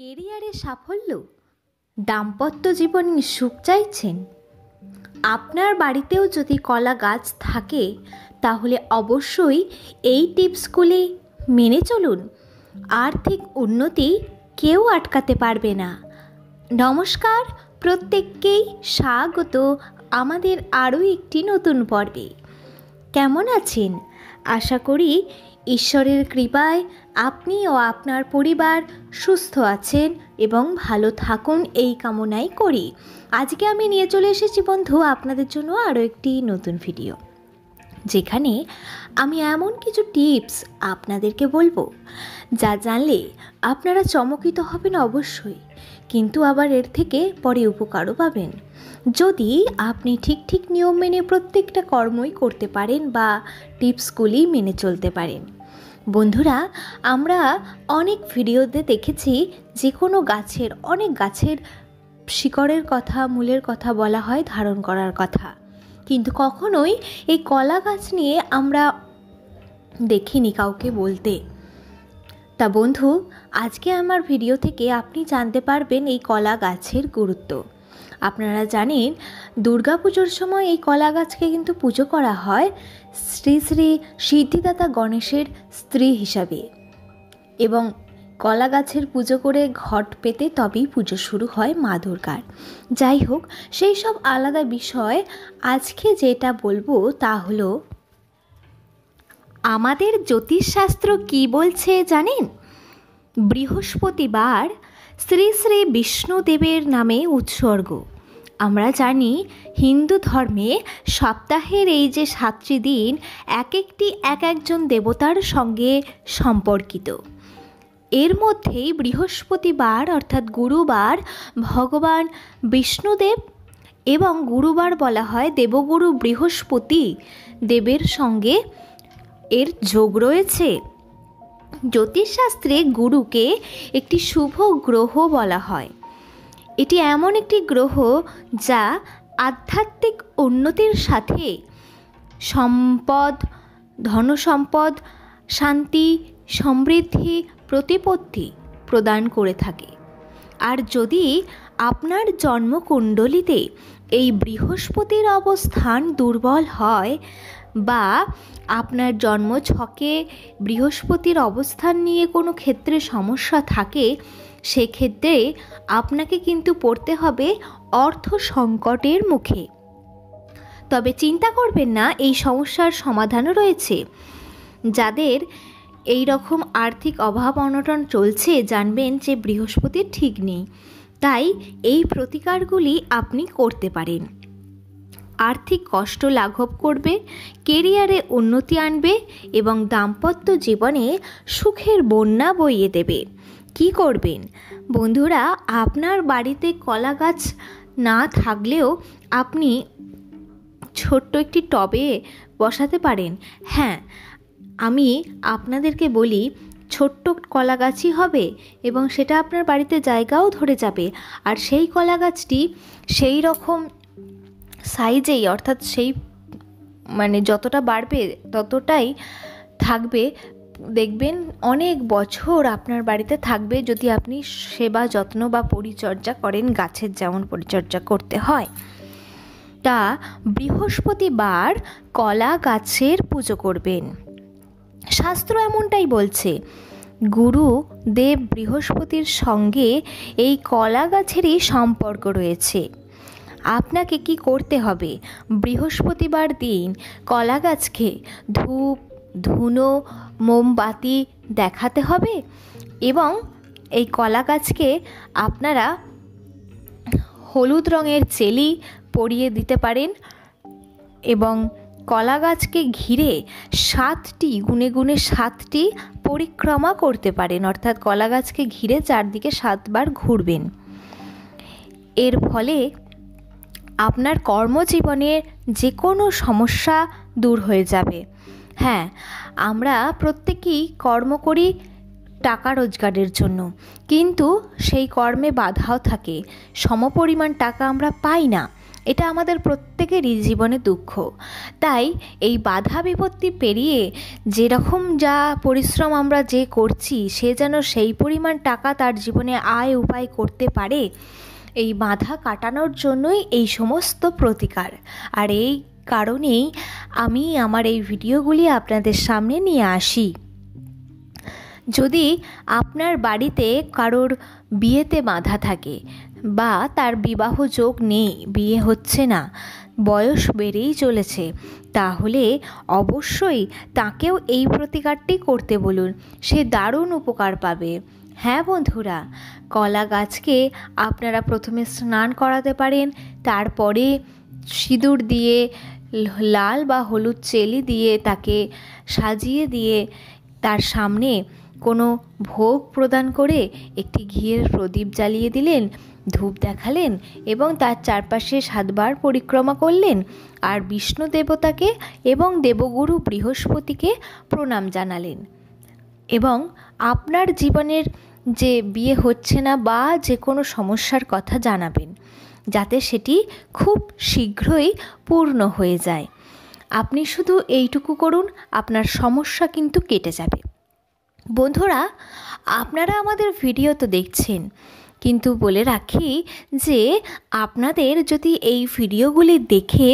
কেরিয়ারে সাফল্য দাম্পত্য জীবনে সুখ চাইছেন আপনার বাড়িতেও যদি কলা গাছ থাকে তাহলে অবশ্যই এই টিপসগুলি মেনে চলুন আর্থিক উন্নতি কেউ আটকাতে পারবে না নমস্কার প্রত্যেককেই স্বাগত আমাদের আরও একটি নতুন পর্বে কেমন আছেন আশা করি ঈশ্বরের কৃপায় আপনি ও আপনার পরিবার সুস্থ আছেন এবং ভালো থাকুন এই কামনাই করি আজকে আমি নিয়ে চলে এসেছি বন্ধু আপনাদের জন্য আরও একটি নতুন ভিডিও যেখানে আমি এমন কিছু টিপস আপনাদেরকে বলবো যা জানলে আপনারা চমকিত হবেন অবশ্যই কিন্তু আবার এর থেকে পরে উপকারও পাবেন যদি আপনি ঠিক ঠিক নিয়ম মেনে প্রত্যেকটা কর্মই করতে পারেন বা টিপসগুলি মেনে চলতে পারেন বন্ধুরা আমরা অনেক ভিডিওতে দেখেছি যে কোনো গাছের অনেক গাছের শিকড়ের কথা মূলের কথা বলা হয় ধারণ করার কথা কিন্তু কখনোই এই কলা গাছ নিয়ে আমরা দেখিনি কাউকে বলতে তা বন্ধু আজকে আমার ভিডিও থেকে আপনি জানতে পারবেন এই কলা গাছের গুরুত্ব আপনারা জানেন দুর্গা পুজোর সময় এই কলা গাছকে কিন্তু পুজো করা হয় শ্রী শ্রী সিদ্ধিদাতা গণেশের স্ত্রী হিসাবে এবং কলা গাছের পুজো করে ঘট পেতে তবেই পুজো শুরু হয় মা দুর্গার যাই হোক সেই সব আলাদা বিষয় আজকে যেটা বলবো তা হলো আমাদের জ্যোতিষশাস্ত্র কি বলছে জানেন বৃহস্পতিবার শ্রী শ্রী বিষ্ণুদেবের নামে উৎসর্গ আমরা জানি হিন্দু ধর্মে সপ্তাহের এই যে সাতটি দিন এক একটি এক একজন দেবতার সঙ্গে সম্পর্কিত এর মধ্যেই বৃহস্পতিবার অর্থাৎ গুরুবার ভগবান বিষ্ণুদেব এবং গুরুবার বলা হয় দেবগুরু বৃহস্পতি দেবের সঙ্গে এর যোগ রয়েছে জ্যোতিষশাস্ত্রে গুরুকে একটি শুভ গ্রহ বলা হয় এটি এমন একটি গ্রহ যা আধ্যাত্মিক উন্নতির সাথে সম্পদ ধনসম্পদ শান্তি সমৃদ্ধি প্রতিপত্তি প্রদান করে থাকে আর যদি আপনার জন্মকুণ্ডলিতে এই বৃহস্পতির অবস্থান দুর্বল হয় বা আপনার জন্ম ছকে বৃহস্পতির অবস্থান নিয়ে কোনো ক্ষেত্রে সমস্যা থাকে সেক্ষেত্রে আপনাকে কিন্তু পড়তে হবে অর্থ সংকটের মুখে তবে চিন্তা করবেন না এই সমস্যার সমাধানও রয়েছে যাদের এই রকম আর্থিক অভাব অনটন চলছে জানবেন যে বৃহস্পতির ঠিক নেই তাই এই প্রতিকারগুলি আপনি করতে পারেন আর্থিক কষ্ট লাঘব করবে কেরিয়ারে উন্নতি আনবে এবং দাম্পত্য জীবনে সুখের বন্যা বইয়ে দেবে কি করবেন বন্ধুরা আপনার বাড়িতে কলা গাছ না থাকলেও আপনি ছোট্ট একটি টবে বসাতে পারেন হ্যাঁ আমি আপনাদেরকে বলি ছোট্ট কলা গাছই হবে এবং সেটা আপনার বাড়িতে জায়গাও ধরে যাবে আর সেই কলা গাছটি সেই রকম সাইজেই অর্থাৎ সেই মানে যতটা বাড়বে ততটাই থাকবে দেখবেন অনেক বছর আপনার বাড়িতে থাকবে যদি আপনি সেবা যত্ন বা পরিচর্যা করেন গাছের যেমন পরিচর্যা করতে হয় তা বৃহস্পতিবার কলা গাছের পুজো করবেন শাস্ত্র এমনটাই বলছে গুরু দেব বৃহস্পতির সঙ্গে এই কলা গাছেরই সম্পর্ক রয়েছে আপনাকে কি করতে হবে বৃহস্পতিবার দিন কলা গাছকে ধূপ ধুনো মোমবাতি দেখাতে হবে এবং এই কলা গাছকে আপনারা হলুদ রঙের চেলি পরিয়ে দিতে পারেন এবং কলা গাছকে ঘিরে সাতটি গুনে গুনে সাতটি পরিক্রমা করতে পারেন অর্থাৎ কলা গাছকে ঘিরে চারদিকে সাতবার ঘুরবেন এর ফলে আপনার কর্মজীবনের যে কোনো সমস্যা দূর হয়ে যাবে হ্যাঁ আমরা প্রত্যেকেই কর্ম করি টাকা রোজগারের জন্য কিন্তু সেই কর্মে বাধাও থাকে সমপরিমাণ টাকা আমরা পাই না এটা আমাদের প্রত্যেকেরই জীবনে দুঃখ তাই এই বাধা বিপত্তি পেরিয়ে যেরকম যা পরিশ্রম আমরা যে করছি সে যেন সেই পরিমাণ টাকা তার জীবনে আয় উপায় করতে পারে এই বাধা কাটানোর জন্যই এই সমস্ত প্রতিকার আর এই কারণেই আমি আমার এই ভিডিওগুলি আপনাদের সামনে নিয়ে আসি যদি আপনার বাড়িতে কারোর বিয়েতে বাধা থাকে বা তার বিবাহ যোগ নেই বিয়ে হচ্ছে না বয়স বেড়েই চলেছে তাহলে অবশ্যই তাকেও এই প্রতিকারটি করতে বলুন সে দারুণ উপকার পাবে হ্যাঁ বন্ধুরা কলা গাছকে আপনারা প্রথমে স্নান করাতে পারেন তারপরে সিঁদুর দিয়ে লাল বা হলুদ চেলি দিয়ে তাকে সাজিয়ে দিয়ে তার সামনে কোনো ভোগ প্রদান করে একটি ঘিয়ের প্রদীপ জ্বালিয়ে দিলেন ধূপ দেখালেন এবং তার চারপাশে সাতবার পরিক্রমা করলেন আর বিষ্ণু দেবতাকে এবং দেবগুরু বৃহস্পতিকে প্রণাম জানালেন এবং আপনার জীবনের যে বিয়ে হচ্ছে না বা যে কোনো সমস্যার কথা জানাবেন যাতে সেটি খুব শীঘ্রই পূর্ণ হয়ে যায় আপনি শুধু এইটুকু করুন আপনার সমস্যা কিন্তু কেটে যাবে বন্ধুরা আপনারা আমাদের ভিডিও তো দেখছেন কিন্তু বলে রাখি যে আপনাদের যদি এই ভিডিওগুলি দেখে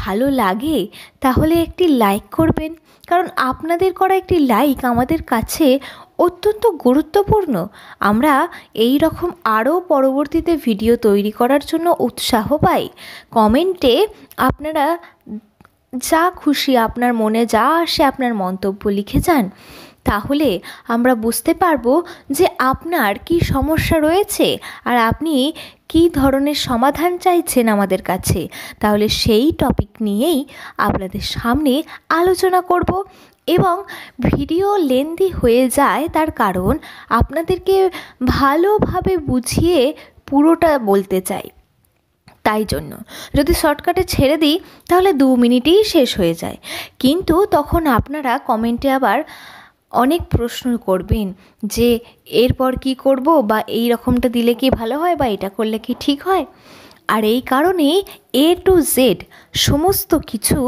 ভালো লাগে তাহলে একটি লাইক করবেন কারণ আপনাদের করা একটি লাইক আমাদের কাছে অত্যন্ত গুরুত্বপূর্ণ আমরা এই রকম আরও পরবর্তীতে ভিডিও তৈরি করার জন্য উৎসাহ পাই কমেন্টে আপনারা যা খুশি আপনার মনে যা আসে আপনার মন্তব্য লিখে যান তাহলে আমরা বুঝতে পারবো যে আপনার কি সমস্যা রয়েছে আর আপনি কি ধরনের সমাধান চাইছেন আমাদের কাছে তাহলে সেই টপিক নিয়েই আপনাদের সামনে আলোচনা করব এবং ভিডিও লেন্দি হয়ে যায় তার কারণ আপনাদেরকে ভালোভাবে বুঝিয়ে পুরোটা বলতে চাই তাই জন্য যদি শর্টকাটে ছেড়ে দিই তাহলে দু মিনিটেই শেষ হয়ে যায় কিন্তু তখন আপনারা কমেন্টে আবার অনেক প্রশ্ন করবেন যে এরপর কি করব বা এই রকমটা দিলে কি ভালো হয় বা এটা করলে কি ঠিক হয় আর এই কারণে এ টু জেড সমস্ত কিছু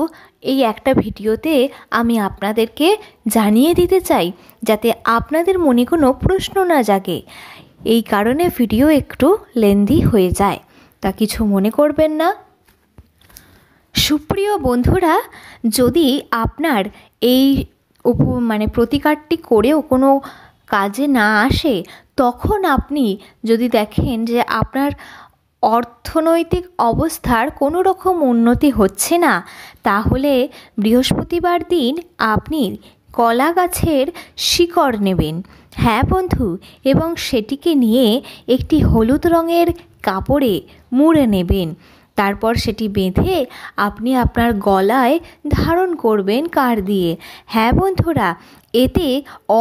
এই একটা ভিডিওতে আমি আপনাদেরকে জানিয়ে দিতে চাই যাতে আপনাদের মনে কোনো প্রশ্ন না জাগে এই কারণে ভিডিও একটু লেন্দি হয়ে যায় তা কিছু মনে করবেন না সুপ্রিয় বন্ধুরা যদি আপনার এই উপ মানে প্রতিকারটি করেও কোনো কাজে না আসে তখন আপনি যদি দেখেন যে আপনার অর্থনৈতিক অবস্থার কোনো রকম উন্নতি হচ্ছে না তাহলে বৃহস্পতিবার দিন আপনি কলা গাছের শিকড় নেবেন হ্যাঁ বন্ধু এবং সেটিকে নিয়ে একটি হলুদ রঙের কাপড়ে মুড়ে নেবেন তারপর সেটি বেঁধে আপনি আপনার গলায় ধারণ করবেন কার দিয়ে হ্যাঁ বন্ধুরা এতে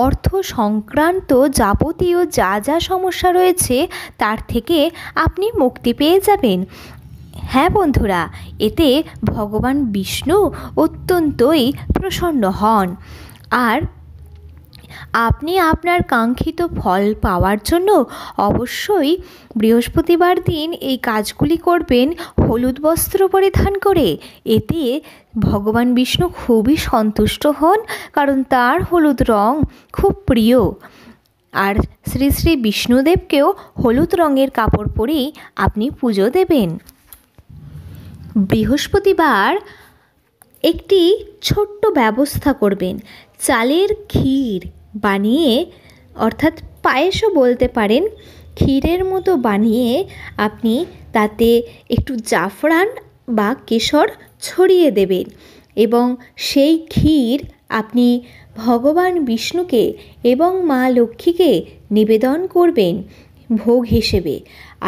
অর্থ সংক্রান্ত যাবতীয় যা যা সমস্যা রয়েছে তার থেকে আপনি মুক্তি পেয়ে যাবেন হ্যাঁ বন্ধুরা এতে ভগবান বিষ্ণু অত্যন্তই প্রসন্ন হন আর আপনি আপনার কাঙ্ক্ষিত ফল পাওয়ার জন্য অবশ্যই বৃহস্পতিবার দিন এই কাজগুলি করবেন হলুদ বস্ত্র পরিধান করে এতে ভগবান বিষ্ণু খুবই সন্তুষ্ট হন কারণ তার হলুদ রং খুব প্রিয় আর শ্রী শ্রী বিষ্ণুদেবকেও হলুদ রঙের কাপড় পরেই আপনি পুজো দেবেন বৃহস্পতিবার একটি ছোট্ট ব্যবস্থা করবেন চালের ক্ষীর বানিয়ে অর্থাৎ পায়েসও বলতে পারেন ক্ষীরের মতো বানিয়ে আপনি তাতে একটু জাফরান বা কেশর ছড়িয়ে দেবেন এবং সেই ক্ষীর আপনি ভগবান বিষ্ণুকে এবং মা লক্ষ্মীকে নিবেদন করবেন ভোগ হিসেবে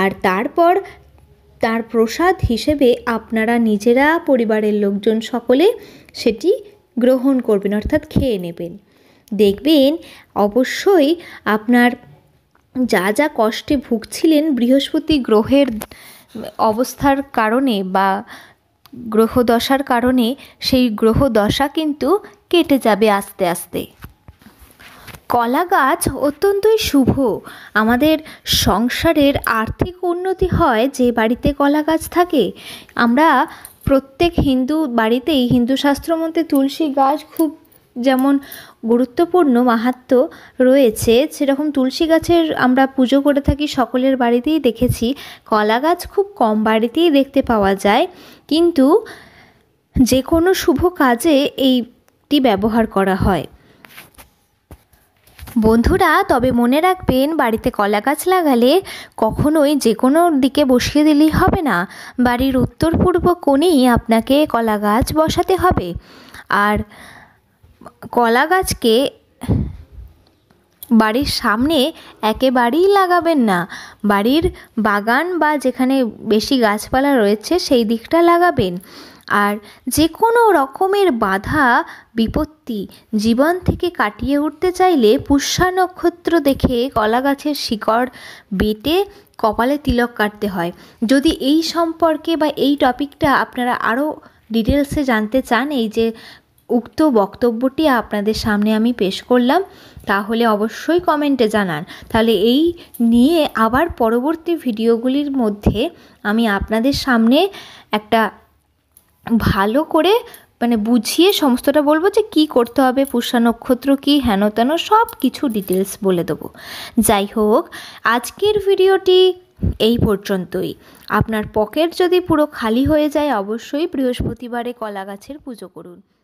আর তারপর তার প্রসাদ হিসেবে আপনারা নিজেরা পরিবারের লোকজন সকলে সেটি গ্রহণ করবেন অর্থাৎ খেয়ে নেবেন দেখবেন অবশ্যই আপনার যা যা কষ্টে ভুগছিলেন বৃহস্পতি গ্রহের অবস্থার কারণে বা গ্রহদশার কারণে সেই গ্রহদশা কিন্তু কেটে যাবে আস্তে আস্তে কলা গাছ অত্যন্তই শুভ আমাদের সংসারের আর্থিক উন্নতি হয় যে বাড়িতে কলা গাছ থাকে আমরা প্রত্যেক হিন্দু বাড়িতেই হিন্দু শাস্ত্র মতে তুলসী গাছ খুব যেমন গুরুত্বপূর্ণ মাহাত্ম রয়েছে সেরকম তুলসী গাছের আমরা পুজো করে থাকি সকলের বাড়িতেই দেখেছি কলা গাছ খুব কম বাড়িতেই দেখতে পাওয়া যায় কিন্তু যে কোনো শুভ কাজে এইটি ব্যবহার করা হয় বন্ধুরা তবে মনে রাখবেন বাড়িতে কলা গাছ লাগালে কখনোই যে কোনো দিকে বসিয়ে দিলেই হবে না বাড়ির উত্তর পূর্ব কোণেই আপনাকে কলা গাছ বসাতে হবে আর কলা গাছকে বাড়ির সামনে একেবারেই লাগাবেন না বাড়ির বাগান বা যেখানে বেশি গাছপালা রয়েছে সেই দিকটা লাগাবেন আর যে কোনো রকমের বাধা বিপত্তি জীবন থেকে কাটিয়ে উঠতে চাইলে পুষ্যা নক্ষত্র দেখে কলা গাছের শিকড় বেটে কপালে তিলক কাটতে হয় যদি এই সম্পর্কে বা এই টপিকটা আপনারা আরও ডিটেলসে জানতে চান এই যে উক্ত বক্তব্যটি আপনাদের সামনে আমি পেশ করলাম তাহলে অবশ্যই কমেন্টে জানান তাহলে এই নিয়ে আবার পরবর্তী ভিডিওগুলির মধ্যে আমি আপনাদের সামনে একটা ভালো করে মানে বুঝিয়ে সমস্তটা বলবো যে কি করতে হবে পুষা নক্ষত্র কী হেন তেন সব কিছু ডিটেলস বলে দেবো যাই হোক আজকের ভিডিওটি এই পর্যন্তই আপনার পকেট যদি পুরো খালি হয়ে যায় অবশ্যই বৃহস্পতিবারে কলা গাছের পুজো করুন